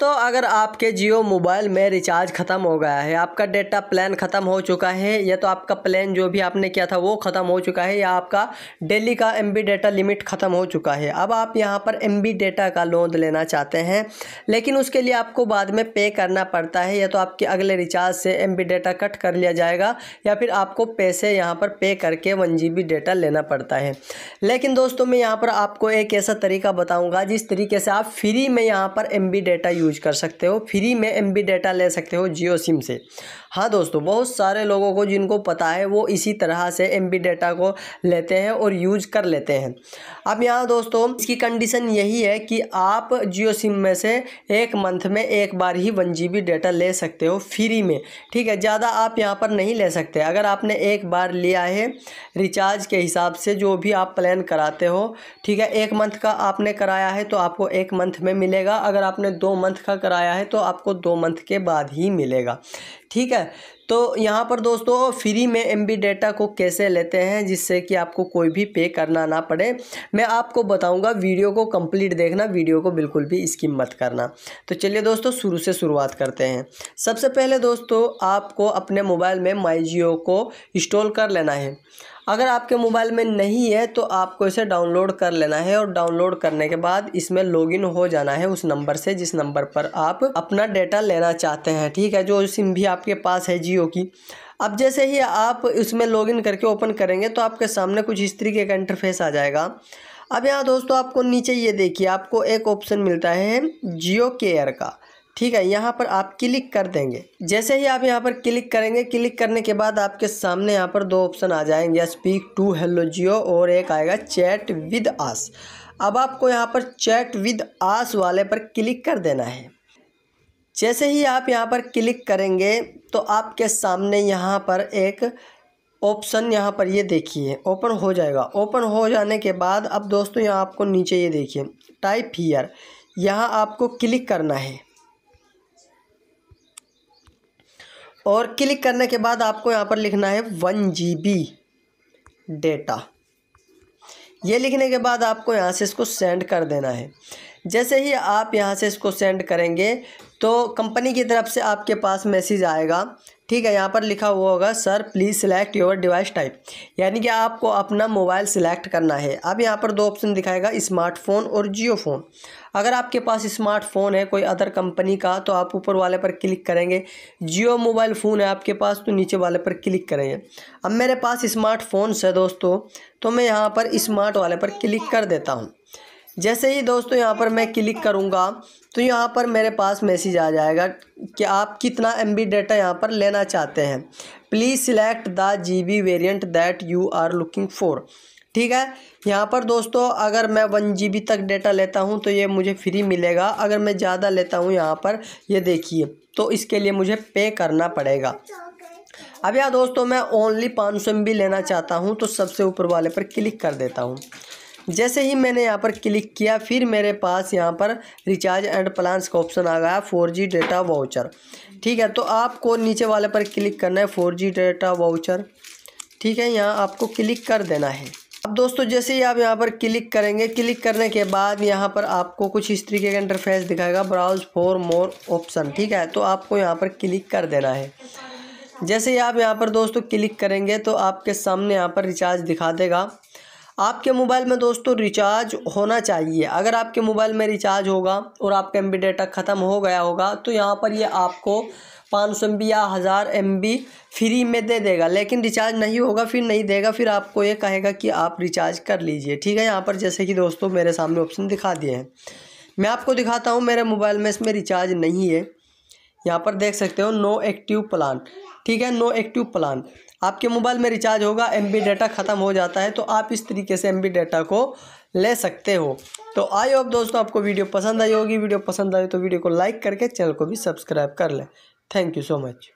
दोस्तों अगर आपके जियो मोबाइल में रिचार्ज ख़त्म हो गया है आपका डेटा प्लान ख़त्म हो चुका है या तो आपका प्लान जो भी आपने किया था वो ख़त्म हो चुका है या आपका डेली का एम डेटा लिमिट ख़त्म हो चुका है अब आप यहाँ पर एम डेटा का लोन लेना चाहते हैं लेकिन उसके लिए आपको बाद में पे करना पड़ता है या तो आपके अगले रिचार्ज से एम डेटा कट कर लिया जाएगा या फिर आपको पैसे यहाँ पर पे करके वन डेटा लेना पड़ता है लेकिन दोस्तों मैं यहाँ पर आपको एक ऐसा तरीका बताऊँगा जिस तरीके से आप फ्री में यहाँ पर एम डेटा यूज़ यूज कर सकते हो फ्री में एम डेटा ले सकते हो जियो सिम से हाँ दोस्तों बहुत सारे लोगों को जिनको पता है वो इसी तरह से एम डेटा को लेते हैं और यूज कर लेते हैं अब यहाँ दोस्तों इसकी कंडीशन यही है कि आप जियो सिम में से एक मंथ में एक बार ही वन जी डेटा ले सकते हो फ्री में ठीक है ज़्यादा आप यहाँ पर नहीं ले सकते अगर आपने एक बार लिया है रिचार्ज के हिसाब से जो भी आप प्लान कराते हो ठीक है एक मंथ का आपने कराया है तो आपको एक मंथ में मिलेगा अगर आपने दो मंथ मंथ का कराया है तो आपको दो मंथ के बाद ही मिलेगा ठीक है तो यहाँ पर दोस्तों फ्री में एम डेटा को कैसे लेते हैं जिससे कि आपको कोई भी पे करना ना पड़े मैं आपको बताऊँगा वीडियो को कंप्लीट देखना वीडियो को बिल्कुल भी स्किप मत करना तो चलिए दोस्तों शुरू से शुरुआत करते हैं सबसे पहले दोस्तों आपको अपने मोबाइल में माई जियो को इंस्टॉल कर लेना है अगर आपके मोबाइल में नहीं है तो आपको इसे डाउनलोड कर लेना है और डाउनलोड करने के बाद इसमें लॉगिन हो जाना है उस नंबर से जिस नंबर पर आप अपना डेटा लेना चाहते हैं ठीक है जो सिम भी आप आपके पास है जियो की अब जैसे ही आप इसमें लॉगिन करके ओपन करेंगे तो आपके सामने कुछ इस तरीके का इंटरफेस आ जाएगा अब यहाँ दोस्तों आपको नीचे ये देखिए आपको एक ऑप्शन मिलता है जियो केयर का ठीक है यहाँ पर आप क्लिक कर देंगे जैसे ही आप यहाँ पर क्लिक करेंगे क्लिक करने के बाद आपके सामने यहाँ पर दो ऑप्शन आ जाएंगे स्पीक टू हेलो जियो और एक आएगा चैट विद आस अब आपको यहाँ पर चैट विद आस वाले पर क्लिक कर देना है जैसे ही आप यहाँ पर क्लिक करेंगे तो आपके सामने यहाँ पर एक ऑप्शन यहाँ पर ये देखिए ओपन हो जाएगा ओपन हो जाने के बाद अब दोस्तों यहाँ आपको नीचे ये देखिए टाइप हीयर यहाँ आपको क्लिक करना है और क्लिक करने के बाद आपको यहाँ पर लिखना है वन जी बी डेटा ये लिखने के बाद आपको यहाँ से इसको सेंड कर देना है जैसे ही आप यहाँ से इसको सेंड करेंगे तो कंपनी की तरफ से आपके पास मैसेज आएगा ठीक है यहाँ पर लिखा हुआ होगा sir please select your device type यानी कि आपको अपना मोबाइल सिलेक्ट करना है अब यहाँ पर दो ऑप्शन दिखाएगा स्मार्टफोन और जियो फ़ोन अगर आपके पास स्मार्टफ़ोन है कोई अदर कंपनी का तो आप ऊपर वाले पर क्लिक करेंगे जियो मोबाइल फ़ोन है आपके पास तो नीचे वाले पर क्लिक करेंगे अब मेरे पास स्मार्टफोन्स है दोस्तों तो मैं यहाँ पर स्मार्ट वाले पर क्लिक कर देता हूँ जैसे ही दोस्तों यहाँ पर मैं क्लिक करूँगा तो यहाँ पर मेरे पास मैसेज आ जाएगा कि आप कितना एम डेटा यहाँ पर लेना चाहते हैं please select the G B variant that you are looking for ठीक है यहाँ पर दोस्तों अगर मैं वन जी बी तक डेटा लेता हूँ तो ये मुझे फ्री मिलेगा अगर मैं ज़्यादा लेता हूँ यहाँ पर ये देखिए तो इसके लिए मुझे पे करना पड़ेगा अब यार दोस्तों मैं ओनली पाँच सौ एम बी लेना चाहता हूँ तो सबसे ऊपर वाले पर क्लिक कर देता हूँ जैसे ही मैंने यहाँ पर क्लिक किया फिर मेरे पास यहाँ पर रिचार्ज एंड प्लान्स का ऑप्शन आ गया फोर जी डेटा वाउचर ठीक है तो आपको नीचे वाले पर क्लिक करना है फोर जी डेटा वाउचर ठीक है यहाँ आपको क्लिक कर देना है अब दोस्तों जैसे ही आप यहाँ पर क्लिक करेंगे क्लिक करने के बाद यहाँ पर आपको कुछ इस तरीके का इंटरफेस दिखाएगा ब्राउज फॉर मोर ऑप्शन ठीक है तो आपको यहाँ पर क्लिक कर देना है जैसे ही आप यहाँ पर दोस्तों क्लिक करेंगे तो आपके सामने यहाँ पर रिचार्ज दिखा देगा आपके मोबाइल में दोस्तों रिचार्ज होना चाहिए अगर आपके मोबाइल में रिचार्ज होगा और आपका एम डेटा ख़त्म हो गया होगा तो यहाँ पर ये आपको पाँच सौ एम या हज़ार एम फ्री में दे देगा लेकिन रिचार्ज नहीं होगा फिर नहीं देगा फिर आपको ये कहेगा कि आप रिचार्ज कर लीजिए ठीक है यहाँ पर जैसे कि दोस्तों मेरे सामने ऑप्शन दिखा दिए हैं मैं आपको दिखाता हूँ मेरे मोबाइल में इसमें रिचार्ज नहीं है यहाँ पर देख सकते हो नो एक्टिव प्लान ठीक है नो एक्टिव प्लान आपके मोबाइल में रिचार्ज होगा एम डाटा ख़त्म हो जाता है तो आप इस तरीके से एम डाटा को ले सकते हो तो आई होप दोस्तों आपको वीडियो पसंद आई होगी वीडियो पसंद आई तो वीडियो को लाइक करके चैनल को भी सब्सक्राइब कर लें थैंक यू सो मच